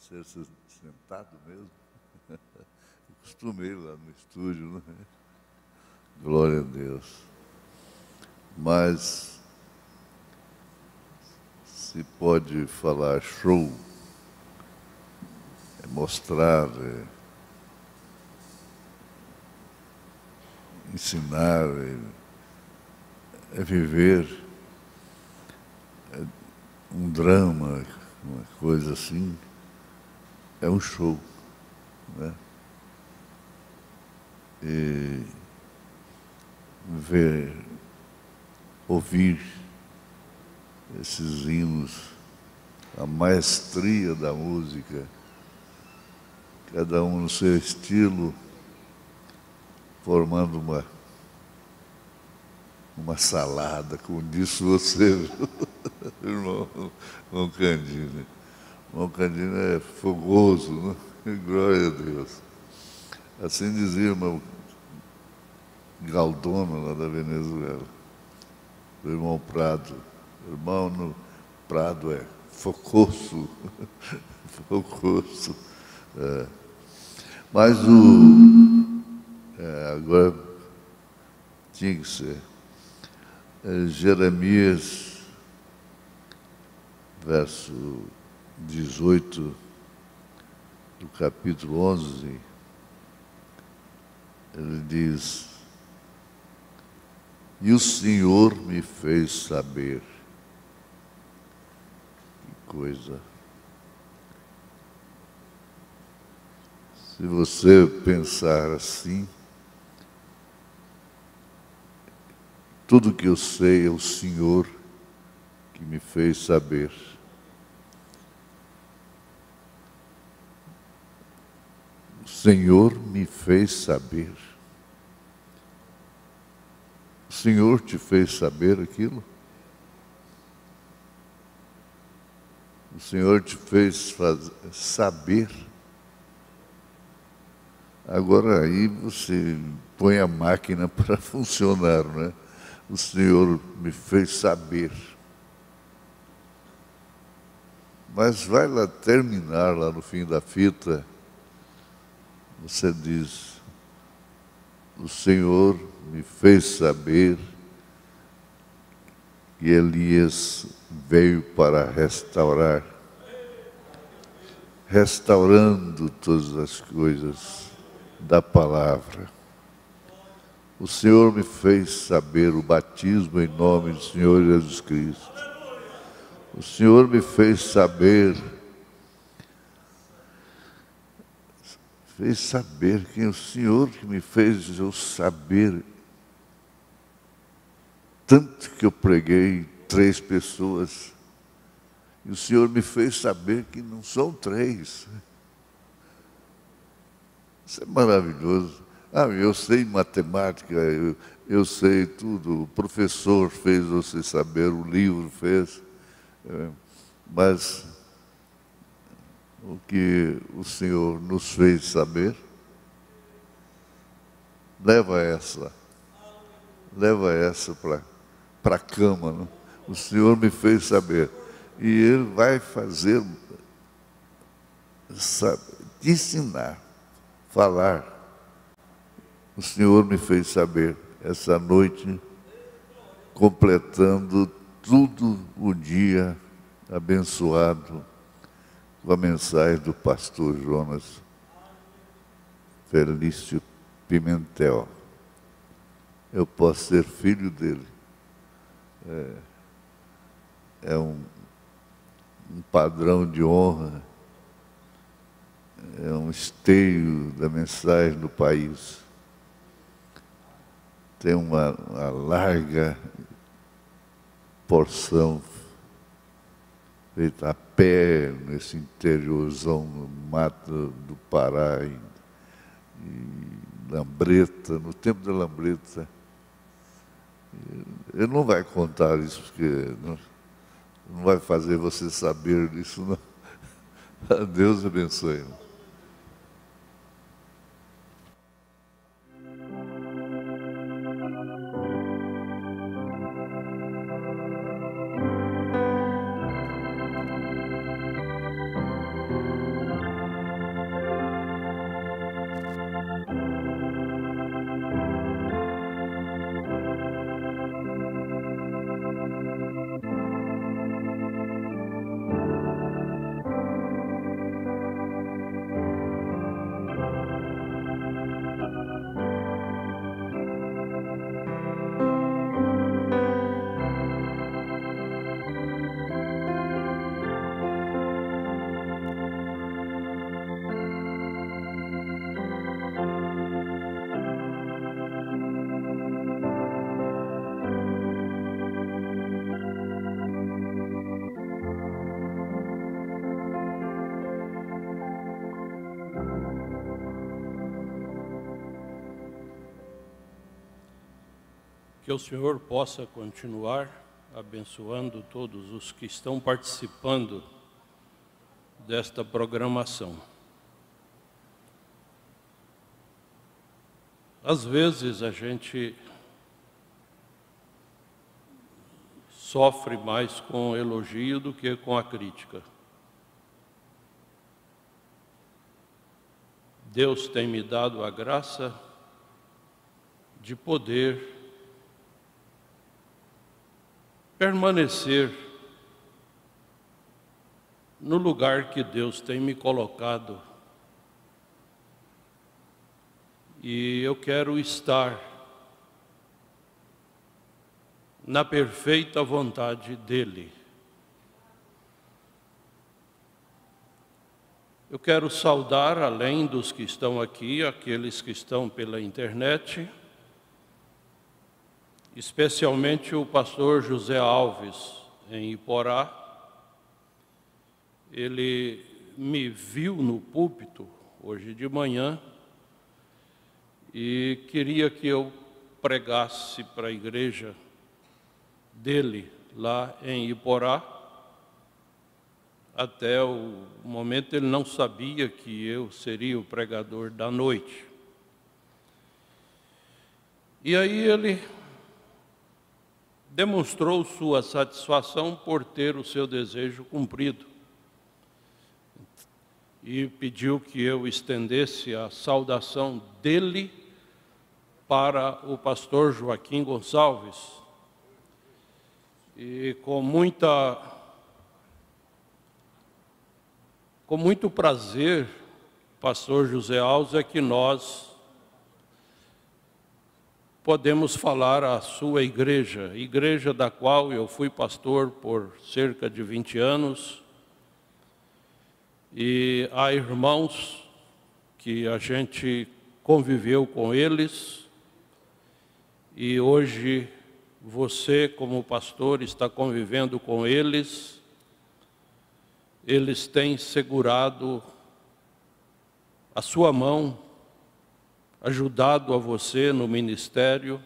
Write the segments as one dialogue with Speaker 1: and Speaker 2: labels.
Speaker 1: ser sentado mesmo. costumei lá no estúdio, né? Glória a Deus. Mas se pode falar show, é mostrar, é ensinar, é, é viver é um drama, uma coisa assim é um show. Né? E ver, ouvir esses hinos, a maestria da música, cada um no seu estilo, formando uma, uma salada, como disse você, irmão, irmão Candino. Moncandino é fogoso, né? glória a Deus. Assim dizia meu Galdono lá da Venezuela, do irmão Prado. Irmão no Prado é focoso, focoso. É. Mas o. É, agora tinha que ser. É, Jeremias, verso 18 do capítulo 11, ele diz: E o Senhor me fez saber. Que coisa. Se você pensar assim, tudo que eu sei é o Senhor que me fez saber. Senhor me fez saber. O Senhor te fez saber aquilo? O Senhor te fez saber. Agora aí você põe a máquina para funcionar, né? O Senhor me fez saber. Mas vai lá terminar lá no fim da fita você diz: O Senhor me fez saber que Elias veio para restaurar, restaurando todas as coisas da palavra. O Senhor me fez saber o batismo em nome do Senhor Jesus Cristo. O Senhor me fez saber fez saber, quem o Senhor que me fez eu saber. Tanto que eu preguei três pessoas, e o Senhor me fez saber que não são três. Isso é maravilhoso. Ah, eu sei matemática, eu, eu sei tudo. O professor fez você saber, o livro fez. É, mas o que o Senhor nos fez saber. Leva essa, leva essa para a cama. Não? Né? O Senhor me fez saber. E Ele vai fazer, sabe, te ensinar, falar. O Senhor me fez saber essa noite, completando tudo o dia abençoado com a mensagem do pastor Jonas Felício Pimentel. Eu posso ser filho dele. É, é um, um padrão de honra, é um esteio da mensagem do país. Tem uma, uma larga porção feita a pé nesse interiorzão no mato do Pará, em, em Lambreta, no tempo da Lambreta. Ele não vai contar isso, porque não, não vai fazer você saber disso, não. Deus abençoe.
Speaker 2: Senhor possa continuar abençoando todos os que estão participando desta programação. Às vezes a gente sofre mais com elogio do que com a crítica. Deus tem me dado a graça de poder permanecer no lugar que Deus tem me colocado. E eu quero estar na perfeita vontade dEle. Eu quero saudar, além dos que estão aqui, aqueles que estão pela internet especialmente o pastor José Alves, em Iporá. Ele me viu no púlpito hoje de manhã e queria que eu pregasse para a igreja dele lá em Iporá. Até o momento ele não sabia que eu seria o pregador da noite. E aí ele demonstrou sua satisfação por ter o seu desejo cumprido e pediu que eu estendesse a saudação dele para o pastor Joaquim Gonçalves. E com muita com muito prazer, pastor José Alves, é que nós podemos falar à sua igreja, igreja da qual eu fui pastor por cerca de 20 anos. E há irmãos que a gente conviveu com eles, e hoje você, como pastor, está convivendo com eles. Eles têm segurado a sua mão ajudado a você no ministério,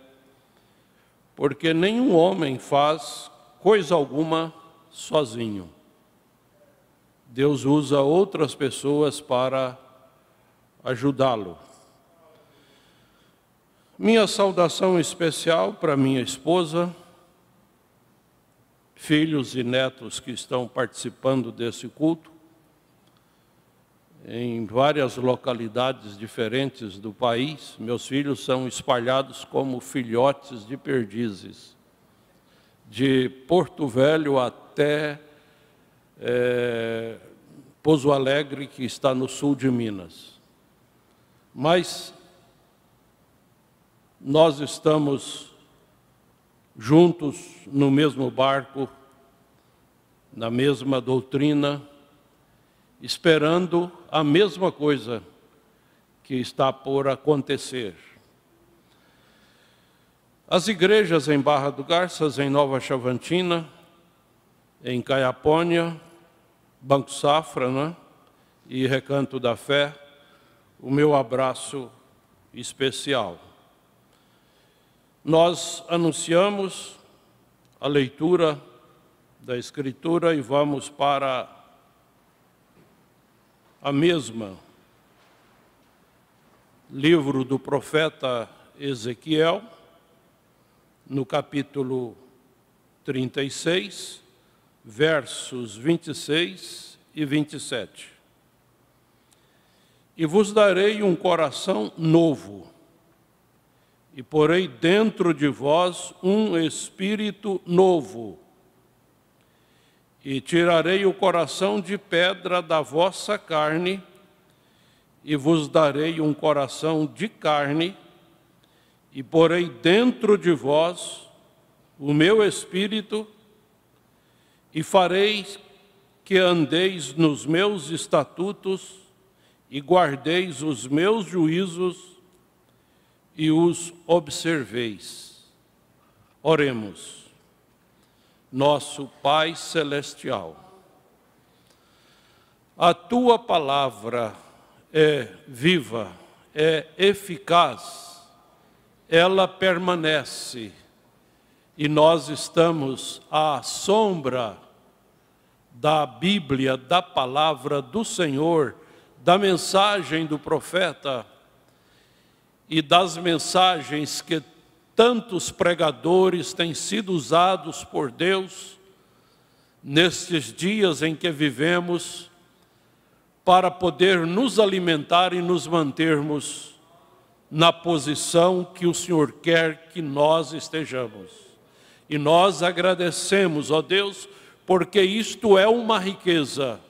Speaker 2: porque nenhum homem faz coisa alguma sozinho. Deus usa outras pessoas para ajudá-lo. Minha saudação especial para minha esposa, filhos e netos que estão participando desse culto, em várias localidades diferentes do país. Meus filhos são espalhados como filhotes de perdizes, de Porto Velho até é, Alegre, que está no sul de Minas. Mas nós estamos juntos no mesmo barco, na mesma doutrina esperando a mesma coisa que está por acontecer. As igrejas em Barra do Garças, em Nova Chavantina, em Caiapônia, Banco Safra né? e Recanto da Fé, o meu abraço especial. Nós anunciamos a leitura da Escritura e vamos para a mesma. Livro do profeta Ezequiel, no capítulo 36, versos 26 e 27. E vos darei um coração novo, e porei dentro de vós um espírito novo e tirarei o coração de pedra da vossa carne, e vos darei um coração de carne, e porei dentro de vós o meu espírito, e fareis que andeis nos meus estatutos, e guardeis os meus juízos, e os observeis. Oremos nosso Pai Celestial. A tua palavra é viva, é eficaz, ela permanece e nós estamos à sombra da Bíblia, da palavra do Senhor, da mensagem do profeta e das mensagens que tantos pregadores têm sido usados por Deus nestes dias em que vivemos para poder nos alimentar e nos mantermos na posição que o Senhor quer que nós estejamos. E nós agradecemos, ó Deus, porque isto é uma riqueza,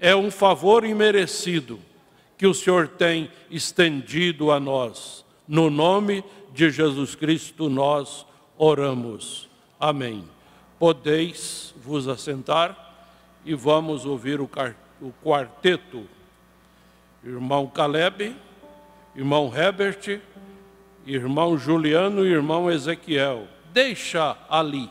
Speaker 2: é um favor imerecido que o Senhor tem estendido a nós, no nome de de Jesus Cristo nós oramos. Amém. Podeis vos assentar e vamos ouvir o, o quarteto. Irmão Caleb, irmão Herbert, irmão Juliano e irmão Ezequiel. Deixa ali.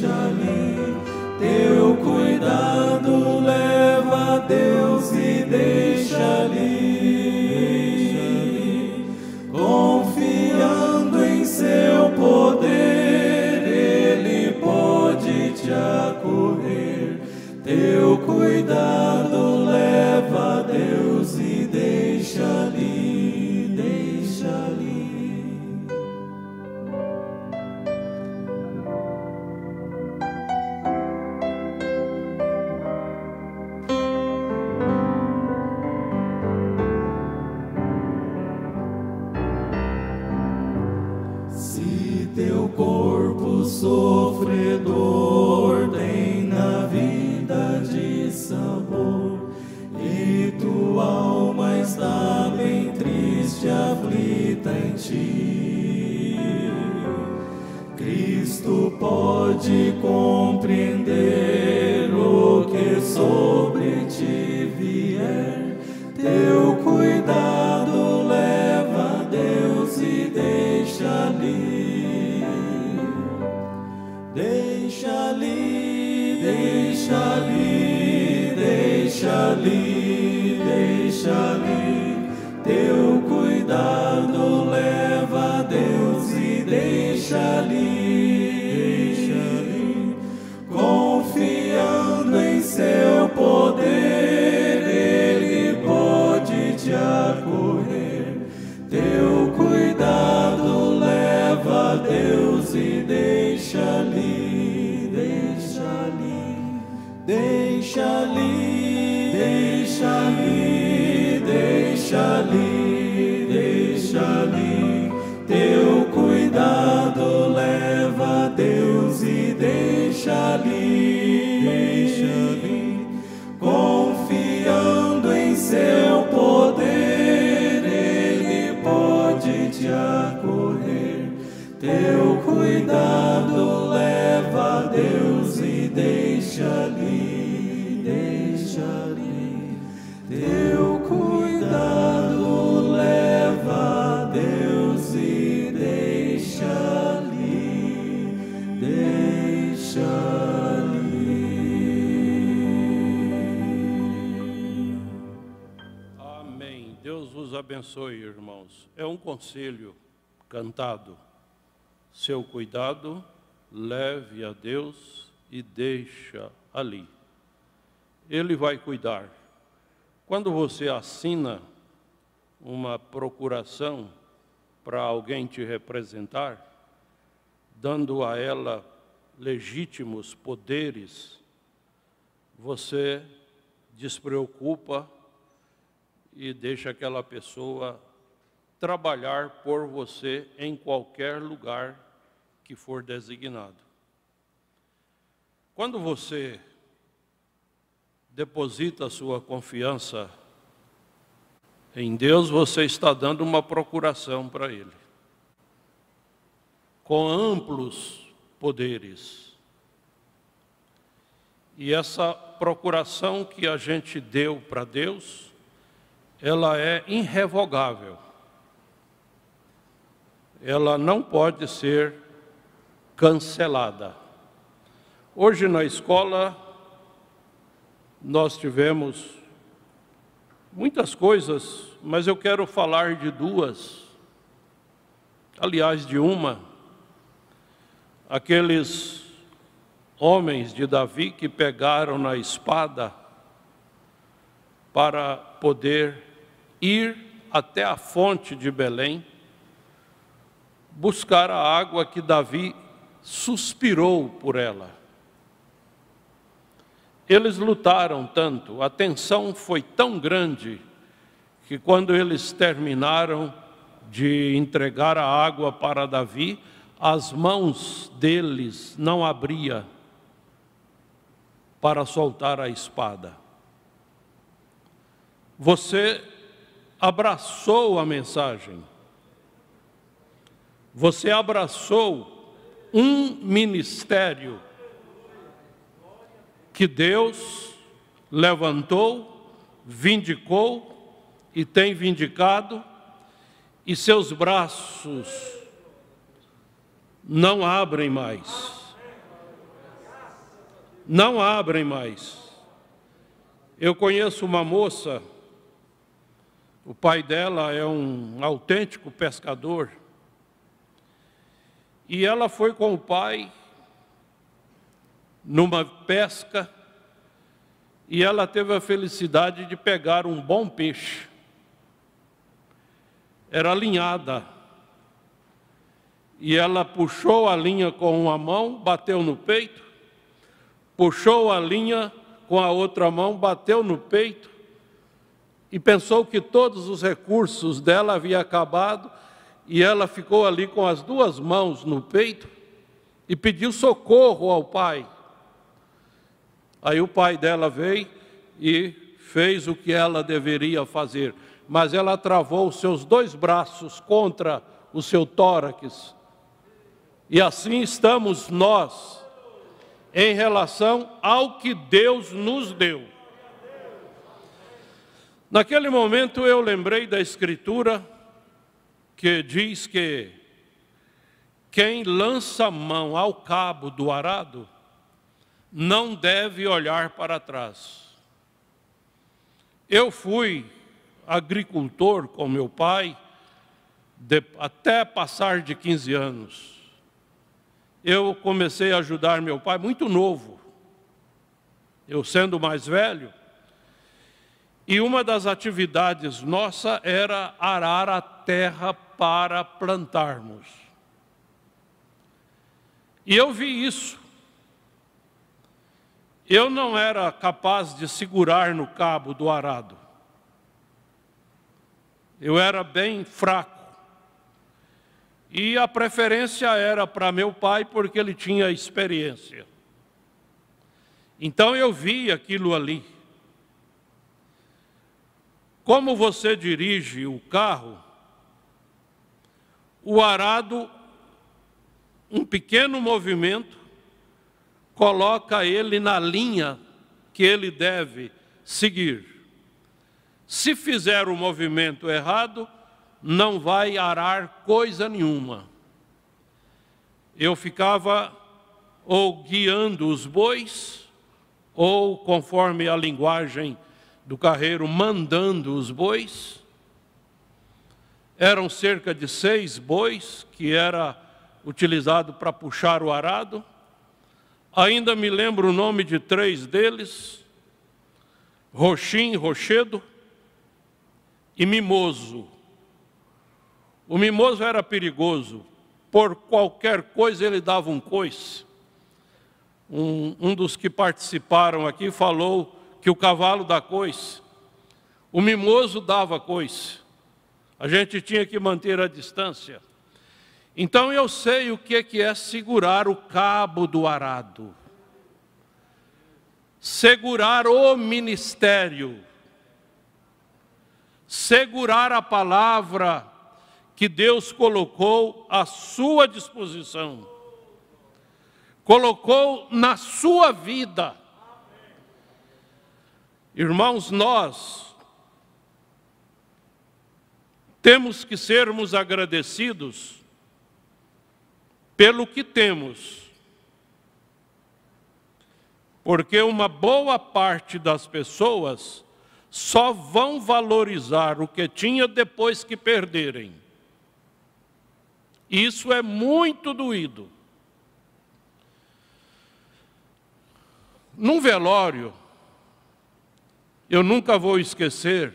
Speaker 3: deixa-lhe teu cuidado, leva Deus e deixa ali, confiando em seu poder, Ele pode te acolher, teu cuidado. cuidado leva Deus e deixa ali, deixa ali. Teu cuidado leva Deus e deixa ali, deixa ali.
Speaker 2: Amém. Deus vos abençoe, irmãos. É um conselho cantado seu cuidado, leve a Deus e deixa ali. Ele vai cuidar. Quando você assina uma procuração para alguém te representar, dando a ela legítimos poderes, você despreocupa e deixa aquela pessoa trabalhar por você em qualquer lugar que for designado. Quando você deposita sua confiança em Deus, você está dando uma procuração para Ele, com amplos poderes. E essa procuração que a gente deu para Deus, ela é irrevogável. Ela não pode ser cancelada. Hoje na escola nós tivemos muitas coisas, mas eu quero falar de duas. Aliás, de uma, aqueles homens de Davi que pegaram na espada para poder ir até a fonte de Belém buscar a água que Davi suspirou por ela. Eles lutaram tanto, a tensão foi tão grande, que quando eles terminaram de entregar a água para Davi, as mãos deles não abria para soltar a espada. Você abraçou a mensagem. Você abraçou um ministério que Deus levantou, vindicou e tem vindicado, e seus braços não abrem mais. Não abrem mais. Eu conheço uma moça, o pai dela é um autêntico pescador. E ela foi com o pai numa pesca e ela teve a felicidade de pegar um bom peixe. Era alinhada. E ela puxou a linha com uma mão, bateu no peito, puxou a linha com a outra mão, bateu no peito e pensou que todos os recursos dela haviam acabado e ela ficou ali com as duas mãos no peito e pediu socorro ao pai. Aí o pai dela veio e fez o que ela deveria fazer, mas ela travou os seus dois braços contra o seu tórax. E assim estamos nós em relação ao que Deus nos deu. Naquele momento eu lembrei da escritura que diz que quem lança mão ao cabo do arado não deve olhar para trás. Eu fui agricultor com meu pai de, até passar de 15 anos. Eu comecei a ajudar meu pai muito novo. Eu sendo mais velho, e uma das atividades nossa era arar a terra para plantarmos. E eu vi isso. Eu não era capaz de segurar no cabo do arado. Eu era bem fraco. E a preferência era para meu pai, porque ele tinha experiência. Então eu vi aquilo ali. Como você dirige o carro, o arado, um pequeno movimento, coloca ele na linha que ele deve seguir. Se fizer o movimento errado, não vai arar coisa nenhuma. Eu ficava ou guiando os bois, ou conforme a linguagem do carreiro mandando os bois. Eram cerca de seis bois que era utilizado para puxar o arado. Ainda me lembro o nome de três deles: Roxim, Rochedo e Mimoso. O mimoso era perigoso, por qualquer coisa ele dava um coice. Um, um dos que participaram aqui falou que o cavalo dá coice, o mimoso dava coice. A gente tinha que manter a distância. Então eu sei o que é, que é segurar o cabo do arado. Segurar o ministério. Segurar a palavra que Deus colocou à sua disposição. Colocou na sua vida Irmãos, nós temos que sermos agradecidos pelo que temos, porque uma boa parte das pessoas só vão valorizar o que tinha depois que perderem. Isso é muito doído. Num velório, eu nunca vou esquecer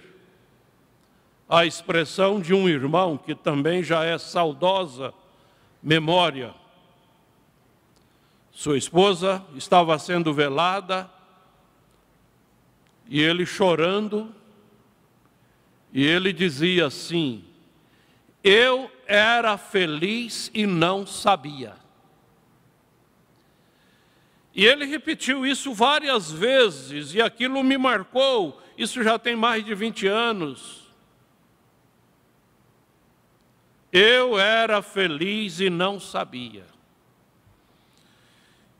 Speaker 2: a expressão de um irmão que também já é saudosa memória. Sua esposa estava sendo velada e ele chorando, e ele dizia assim: Eu era feliz e não sabia. E ele repetiu isso várias vezes, e aquilo me marcou. Isso já tem mais de 20 anos. Eu era feliz e não sabia.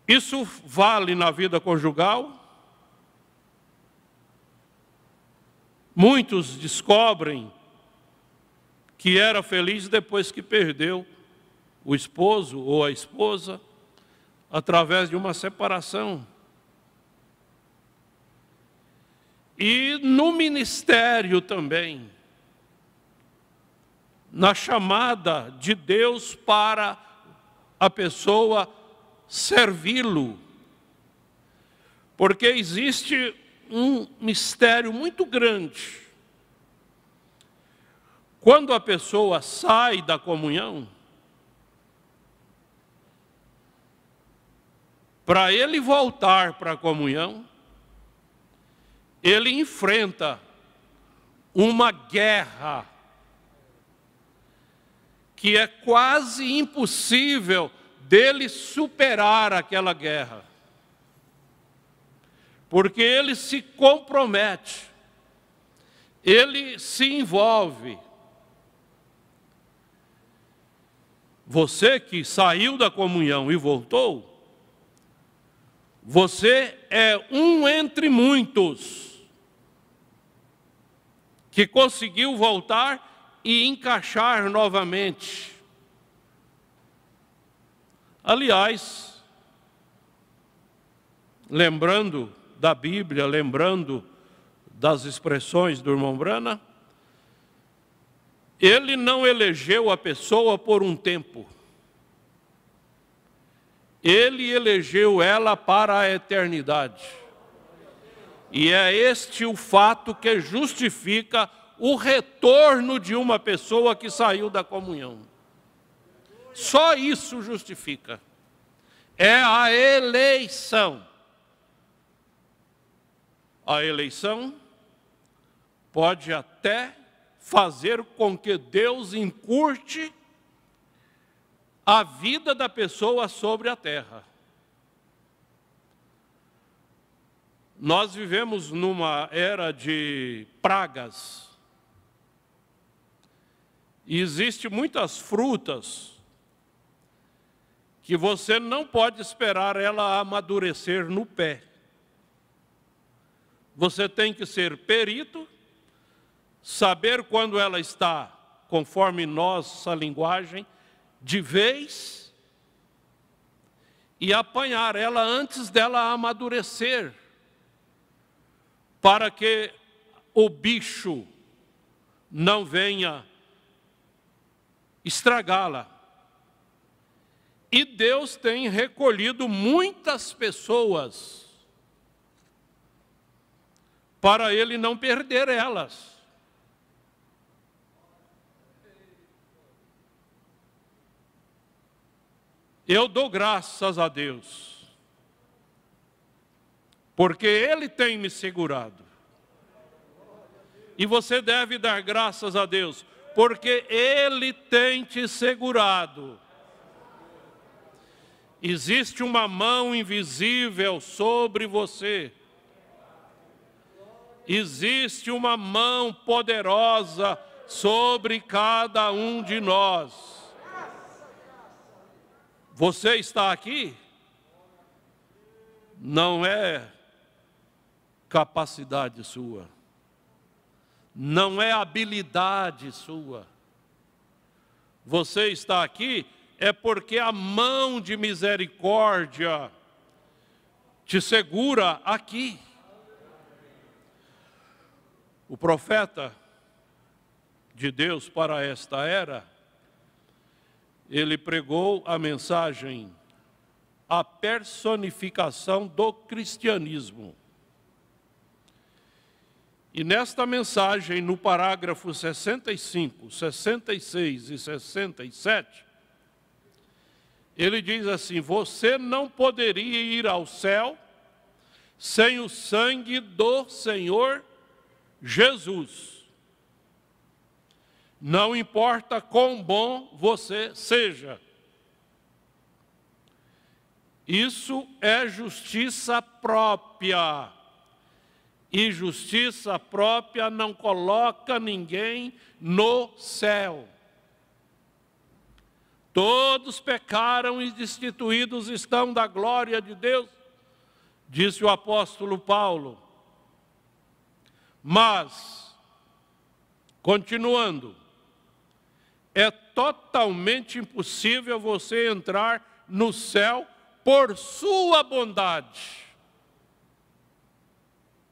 Speaker 2: Isso vale na vida conjugal? Muitos descobrem que era feliz depois que perdeu o esposo ou a esposa através de uma separação. E no ministério também, na chamada de Deus para a pessoa servi-lo. Porque existe um mistério muito grande. Quando a pessoa sai da comunhão, Para ele voltar para a comunhão, ele enfrenta uma guerra que é quase impossível dele superar aquela guerra. Porque ele se compromete, ele se envolve. Você que saiu da comunhão e voltou, você é um entre muitos que conseguiu voltar e encaixar novamente. Aliás, lembrando da Bíblia, lembrando das expressões do irmão Brana, ele não elegeu a pessoa por um tempo. Ele elegeu ela para a eternidade. E é este o fato que justifica o retorno de uma pessoa que saiu da comunhão. Só isso justifica. É a eleição. A eleição pode até fazer com que Deus encurte a vida da pessoa sobre a terra. Nós vivemos numa era de pragas. E existe muitas frutas que você não pode esperar ela amadurecer no pé. Você tem que ser perito, saber quando ela está, conforme nossa linguagem, de vez e apanhar ela antes dela amadurecer, para que o bicho não venha estragá-la. E Deus tem recolhido muitas pessoas para ele não perder elas. Eu dou graças a Deus, porque Ele tem me segurado. E você deve dar graças a Deus, porque Ele tem te segurado. Existe uma mão invisível sobre você. Existe uma mão poderosa sobre cada um de nós. Você está aqui não é capacidade sua, não é habilidade sua. Você está aqui é porque a mão de misericórdia te segura aqui. O profeta de Deus para esta era ele pregou a mensagem a personificação do cristianismo. E nesta mensagem, no parágrafo 65, 66 e 67, ele diz assim: Você não poderia ir ao céu sem o sangue do Senhor Jesus. Não importa quão bom você seja. Isso é justiça própria. E justiça própria não coloca ninguém no céu. Todos pecaram e destituídos estão da glória de Deus, disse o apóstolo Paulo. Mas, continuando, é totalmente impossível você entrar no céu por sua bondade.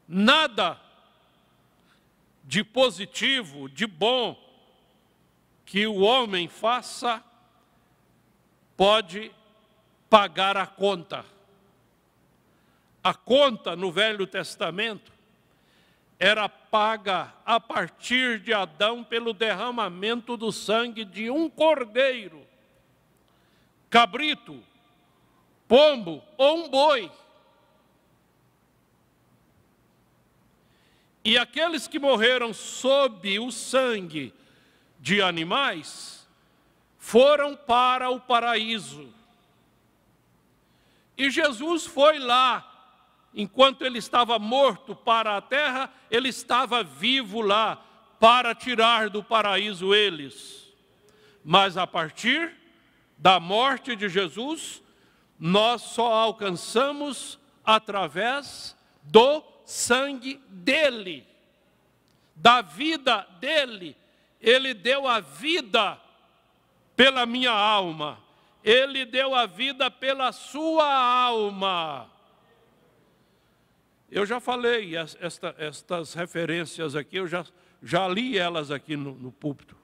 Speaker 2: Nada de positivo, de bom que o homem faça pode pagar a conta. A conta no Velho Testamento era paga a partir de Adão pelo derramamento do sangue de um cordeiro, cabrito, pombo ou um boi. E aqueles que morreram sob o sangue de animais foram para o paraíso. E Jesus foi lá Enquanto ele estava morto para a terra, ele estava vivo lá para tirar do paraíso eles. Mas a partir da morte de Jesus, nós só alcançamos através do sangue dele, da vida dele. Ele deu a vida pela minha alma, ele deu a vida pela sua alma. Eu já falei esta, estas referências aqui, eu já, já li elas aqui no, no púlpito,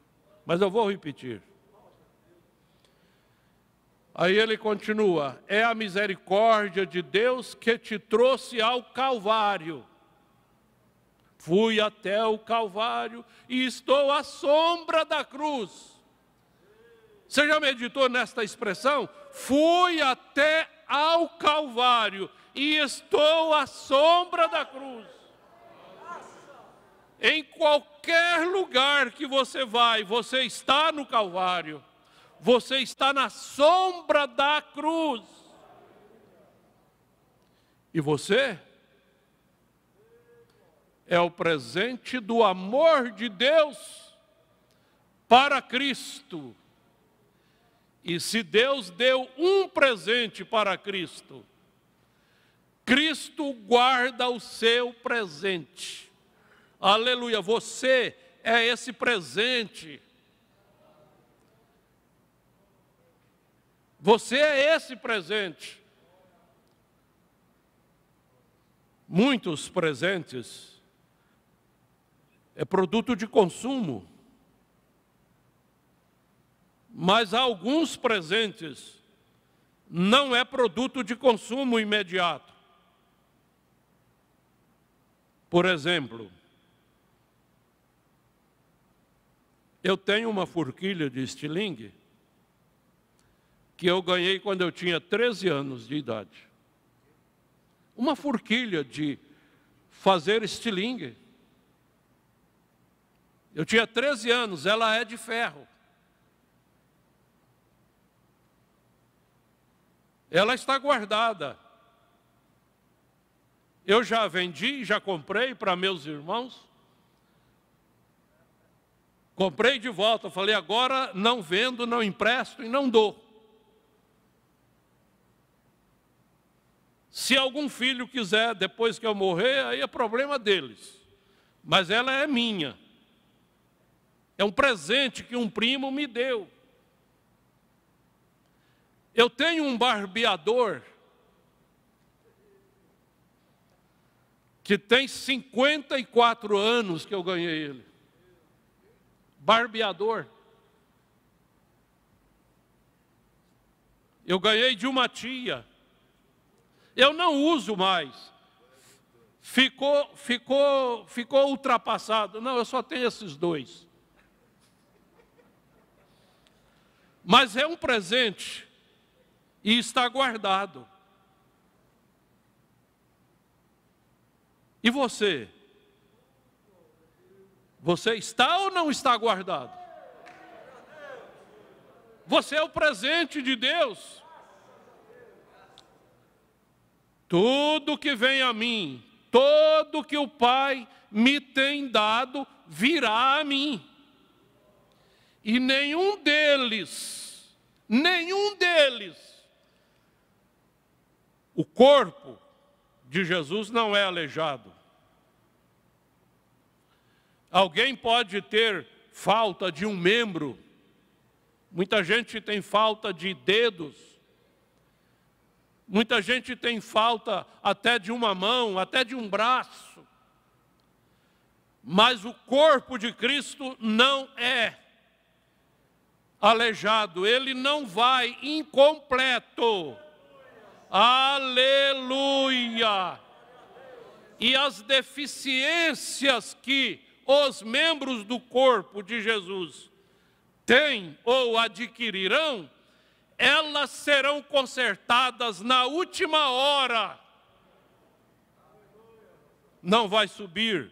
Speaker 2: mas eu vou repetir. Aí ele continua: é a misericórdia de Deus que te trouxe ao Calvário. Fui até o Calvário e estou à sombra da cruz. Você já meditou nesta expressão? Fui até ao Calvário e estou à sombra da cruz. Em qualquer lugar que você vai, você está no Calvário, você está na sombra da cruz. E você é o presente do amor de Deus para Cristo. E se Deus deu um presente para Cristo, Cristo guarda o seu presente. Aleluia, você é esse presente. Você é esse presente. Muitos presentes é produto de consumo. Mas alguns presentes não é produto de consumo imediato por exemplo, eu tenho uma forquilha de estilingue que eu ganhei quando eu tinha 13 anos de idade. Uma forquilha de fazer estilingue. Eu tinha 13 anos, ela é de ferro. Ela está guardada. Eu já vendi, já comprei para meus irmãos. Comprei de volta, falei, agora não vendo, não empresto e não dou. Se algum filho quiser, depois que eu morrer, aí é problema deles. Mas ela é minha. É um presente que um primo me deu. Eu tenho um barbeador que tem 54 anos que eu ganhei ele. Barbeador. Eu ganhei de uma tia. Eu não uso mais. Ficou, ficou, ficou ultrapassado. Não, eu só tenho esses dois. Mas é um presente e está guardado. E você? Você está ou não está guardado? Você é o presente de Deus. Tudo que vem a mim, todo que o Pai me tem dado, virá a mim. E nenhum deles, nenhum deles, o corpo de Jesus não é aleijado. Alguém pode ter falta de um membro, muita gente tem falta de dedos, muita gente tem falta até de uma mão, até de um braço. Mas o corpo de Cristo não é aleijado, ele não vai incompleto. Aleluia! E as deficiências que os membros do corpo de Jesus têm ou adquirirão, elas serão consertadas na última hora. Não vai subir.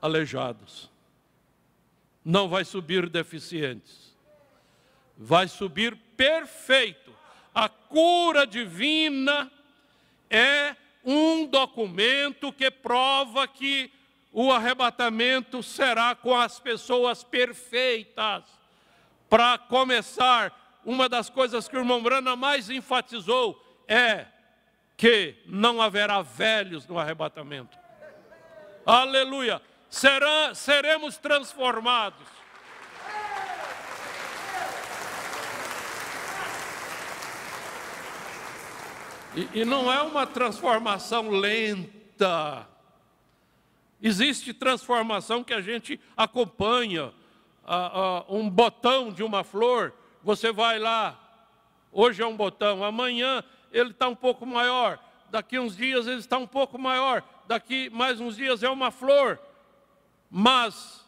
Speaker 2: Aleijados. Não vai subir deficientes. Vai subir perfeito. A cura divina é um documento que prova que o arrebatamento será com as pessoas perfeitas. Para começar, uma das coisas que o irmão Brana mais enfatizou é que não haverá velhos no arrebatamento. Aleluia! Será, seremos transformados. E, e não é uma transformação lenta. Existe transformação que a gente acompanha. Ah, ah, um botão de uma flor, você vai lá, hoje é um botão, amanhã ele está um pouco maior, daqui uns dias ele está um pouco maior, daqui mais uns dias é uma flor. Mas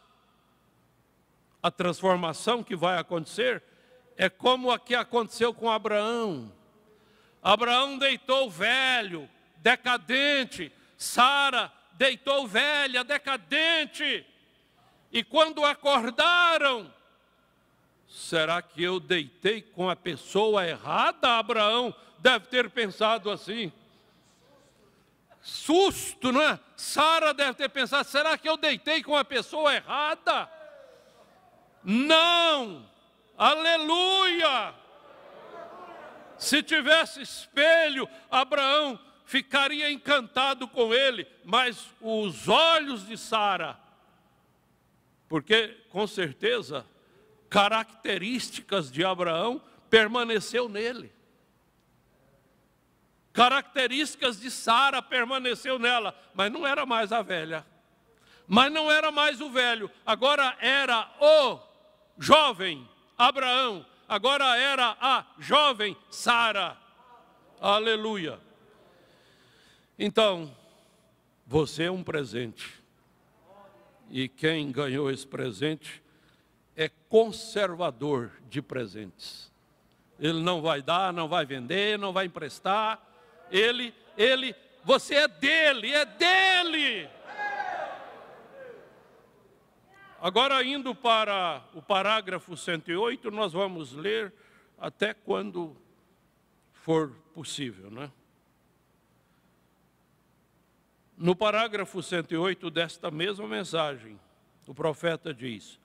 Speaker 2: a transformação que vai acontecer é como a que aconteceu com Abraão. Abraão deitou velho, decadente. Sara deitou velha, decadente. E quando acordaram, será que eu deitei com a pessoa errada? Abraão deve ter pensado assim. Susto, não é? Sara deve ter pensado: será que eu deitei com a pessoa errada? Não! Aleluia! Se tivesse espelho, Abraão ficaria encantado com ele, mas os olhos de Sara, porque com certeza características de Abraão permaneceu nele. Características de Sara permaneceu nela, mas não era mais a velha. Mas não era mais o velho, agora era o jovem Abraão, agora era a jovem Sara. Aleluia. Então, você é um presente. E quem ganhou esse presente é conservador de presentes. Ele não vai dar, não vai vender, não vai emprestar. Ele, ele, você é dele, é dele. Agora, indo para o parágrafo 108, nós vamos ler até quando for possível, né? No parágrafo 108 desta mesma mensagem, o profeta diz: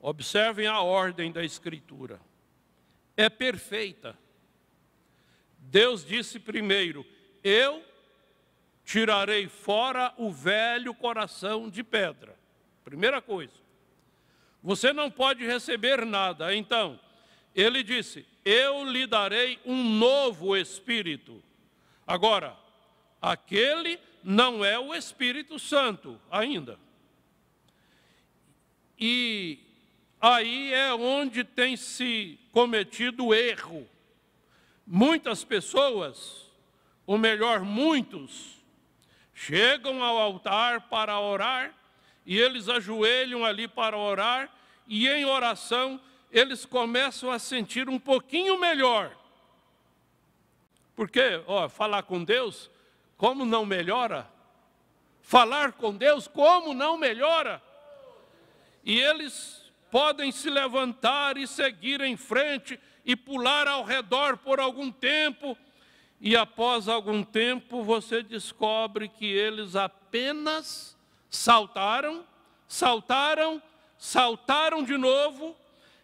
Speaker 2: Observem a ordem da Escritura, é perfeita. Deus disse primeiro: Eu tirarei fora o velho coração de pedra. Primeira coisa. Você não pode receber nada. Então, ele disse: Eu lhe darei um novo espírito. Agora, aquele não é o Espírito Santo ainda. E aí é onde tem se cometido erro. Muitas pessoas, ou melhor, muitos, chegam ao altar para orar e eles ajoelham ali para orar, e em oração eles começam a sentir um pouquinho melhor. Porque, ó, falar com Deus, como não melhora? Falar com Deus, como não melhora? E eles podem se levantar e seguir em frente e pular ao redor por algum tempo. E após algum tempo, você descobre que eles apenas Saltaram, saltaram, saltaram de novo.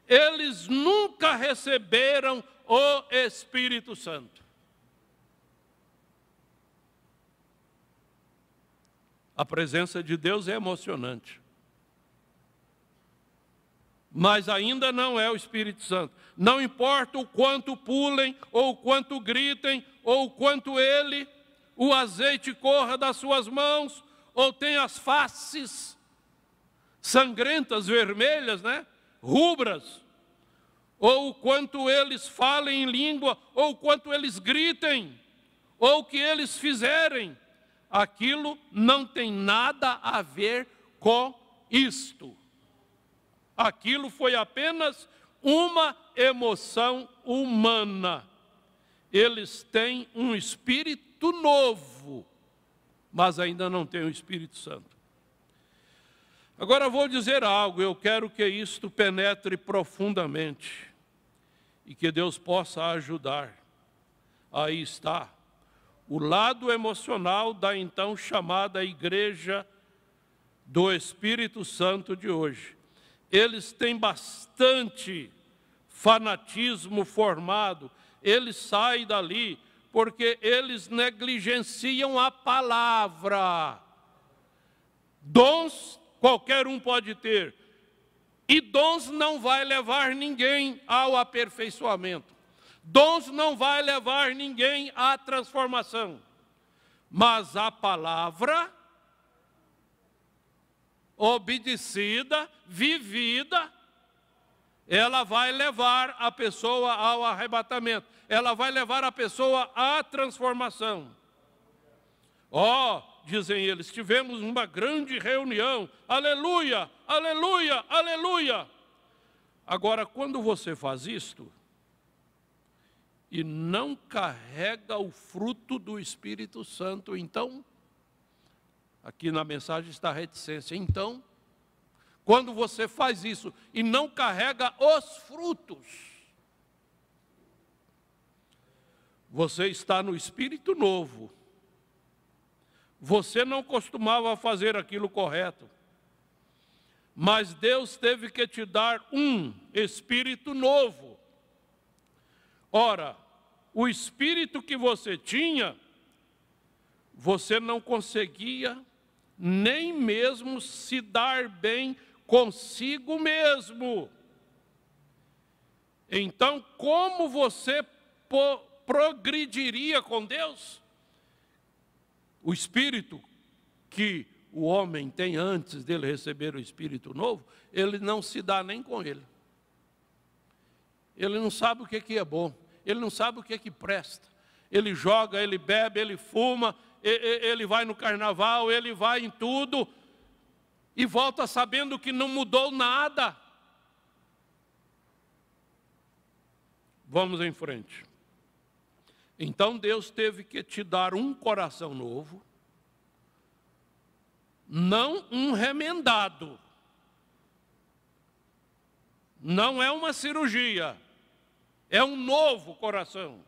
Speaker 2: Eles nunca receberam o Espírito Santo. A presença de Deus é emocionante. Mas ainda não é o Espírito Santo. Não importa o quanto pulem, ou o quanto gritem, ou o quanto ele, o azeite corra das suas mãos, ou tem as faces sangrentas, vermelhas, né? Rubras. Ou quanto eles falem em língua, ou quanto eles gritem, ou o que eles fizerem, aquilo não tem nada a ver com isto. Aquilo foi apenas uma emoção humana. Eles têm um espírito novo mas ainda não tem o Espírito Santo. Agora vou dizer algo, eu quero que isto penetre profundamente e que Deus possa ajudar. Aí está o lado emocional da então chamada Igreja do Espírito Santo de hoje. Eles têm bastante fanatismo formado, eles saem dali porque eles negligenciam a palavra. Dons qualquer um pode ter, e dons não vai levar ninguém ao aperfeiçoamento. Dons não vai levar ninguém à transformação. Mas a palavra obedecida, vivida, ela vai levar a pessoa ao arrebatamento ela vai levar a pessoa à transformação. Ó, oh, dizem eles, tivemos uma grande reunião, aleluia, aleluia, aleluia. Agora, quando você faz isto e não carrega o fruto do Espírito Santo, então, aqui na mensagem está a reticência, então, quando você faz isso e não carrega os frutos, Você está no espírito novo. Você não costumava fazer aquilo correto. Mas Deus teve que te dar um espírito novo. Ora, o espírito que você tinha, você não conseguia nem mesmo se dar bem consigo mesmo. Então, como você pode progrediria com Deus. O espírito que o homem tem antes dele receber o espírito novo, ele não se dá nem com ele. Ele não sabe o que é, que é bom, ele não sabe o que é que presta. Ele joga, ele bebe, ele fuma, ele vai no carnaval, ele vai em tudo e volta sabendo que não mudou nada. Vamos em frente. Então Deus teve que te dar um coração novo, não um remendado. Não é uma cirurgia, é um novo coração.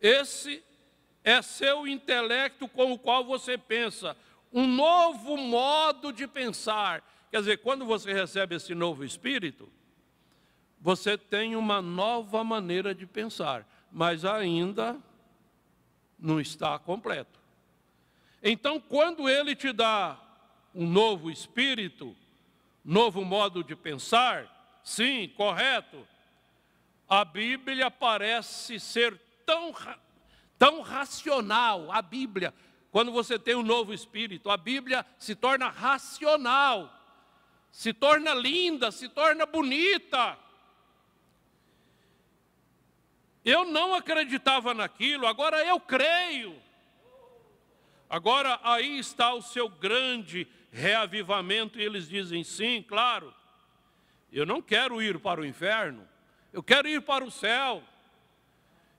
Speaker 2: Esse é seu intelecto com o qual você pensa, um novo modo de pensar. Quer dizer, quando você recebe esse novo espírito, você tem uma nova maneira de pensar mas ainda não está completo. Então, quando ele te dá um novo espírito, novo modo de pensar, sim, correto, a Bíblia parece ser tão, tão racional, a Bíblia, quando você tem um novo espírito, a Bíblia se torna racional, se torna linda, se torna bonita. Eu não acreditava naquilo, agora eu creio. Agora aí está o seu grande reavivamento, e eles dizem: sim, claro, eu não quero ir para o inferno, eu quero ir para o céu,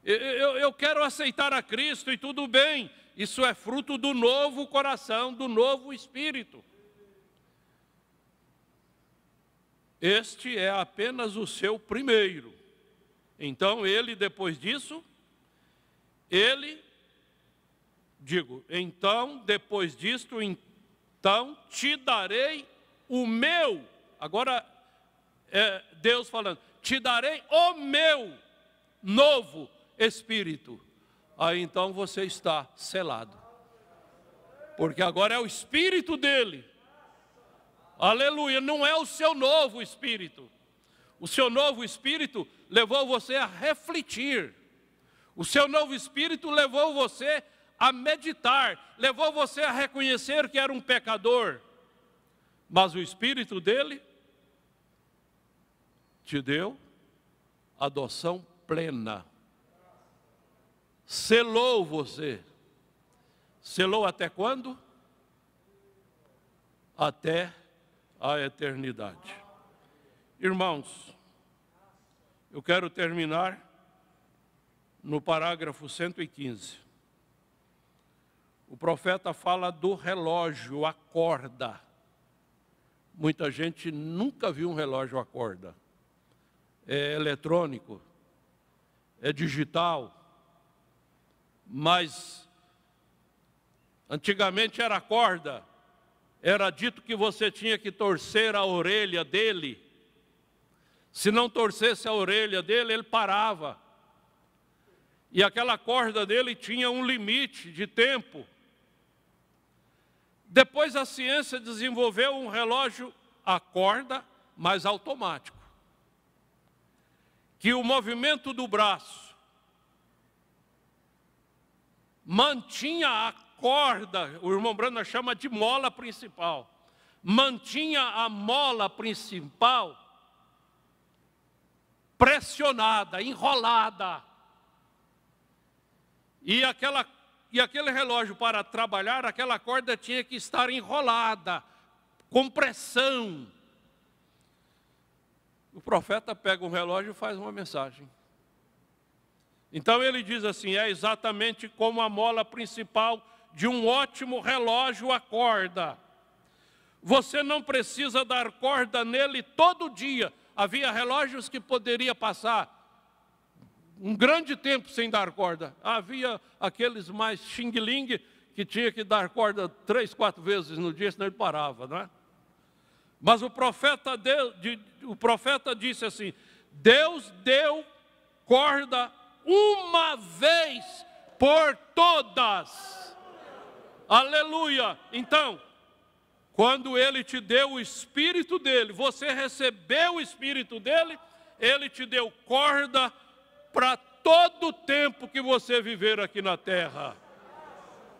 Speaker 2: eu, eu, eu quero aceitar a Cristo e tudo bem, isso é fruto do novo coração, do novo espírito. Este é apenas o seu primeiro. Então ele, depois disso, ele, digo, então, depois disto, então te darei o meu. Agora, é Deus falando, te darei o meu novo espírito. Aí então você está selado. Porque agora é o espírito dele. Aleluia, não é o seu novo espírito. O seu novo espírito levou você a refletir. O seu novo espírito levou você a meditar, levou você a reconhecer que era um pecador. Mas o espírito dele te deu adoção plena. Selou você. Selou até quando? Até a eternidade. Irmãos, eu quero terminar no parágrafo 115. O profeta fala do relógio, a corda. Muita gente nunca viu um relógio a corda. É eletrônico, é digital, mas antigamente era corda. Era dito que você tinha que torcer a orelha dele se não torcesse a orelha dele, ele parava. E aquela corda dele tinha um limite de tempo. Depois a ciência desenvolveu um relógio a corda, mas automático. Que o movimento do braço mantinha a corda, o irmão Brana chama de mola principal, mantinha a mola principal pressionada, enrolada. E, aquela, e aquele relógio para trabalhar, aquela corda tinha que estar enrolada, com pressão. O profeta pega um relógio e faz uma mensagem. Então ele diz assim: é exatamente como a mola principal de um ótimo relógio a corda. Você não precisa dar corda nele todo dia, Havia relógios que poderia passar um grande tempo sem dar corda. Havia aqueles mais xing-ling que tinha que dar corda três, quatro vezes no dia, senão ele parava, não é? Mas o profeta, deu, de, o profeta disse assim: Deus deu corda uma vez por todas. Aleluia! Então, quando ele te deu o espírito dele, você recebeu o espírito dele, ele te deu corda para todo o tempo que você viver aqui na terra.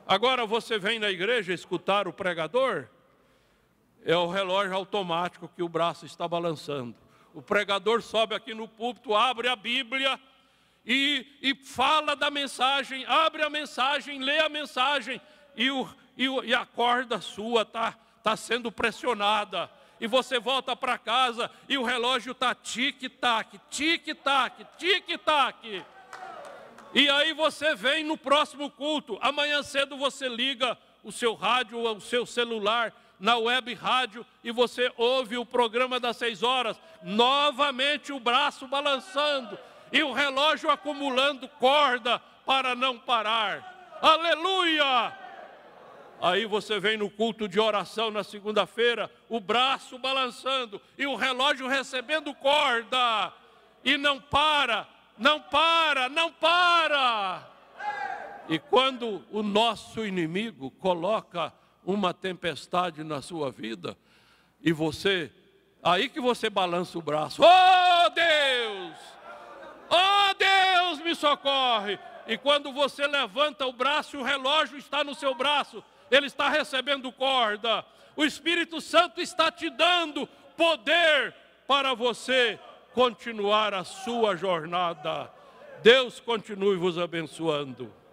Speaker 2: Agora você vem na igreja escutar o pregador, é o relógio automático que o braço está balançando. O pregador sobe aqui no púlpito, abre a Bíblia e, e fala da mensagem, abre a mensagem, lê a mensagem e, o, e, o, e a corda sua está está sendo pressionada. E você volta para casa e o relógio está tic-tac, tic-tac, tic-tac. E aí você vem no próximo culto. Amanhã cedo você liga o seu rádio ou o seu celular na web rádio e você ouve o programa das seis horas, novamente o braço balançando e o relógio acumulando corda para não parar. Aleluia! Aí você vem no culto de oração na segunda-feira, o braço balançando e o relógio recebendo corda, e não para, não para, não para. E quando o nosso inimigo coloca uma tempestade na sua vida, e você, aí que você balança o braço, oh Deus, oh Deus, me socorre. E quando você levanta o braço, o relógio está no seu braço ele está recebendo corda. O Espírito Santo está te dando poder para você continuar a sua jornada. Deus continue vos abençoando.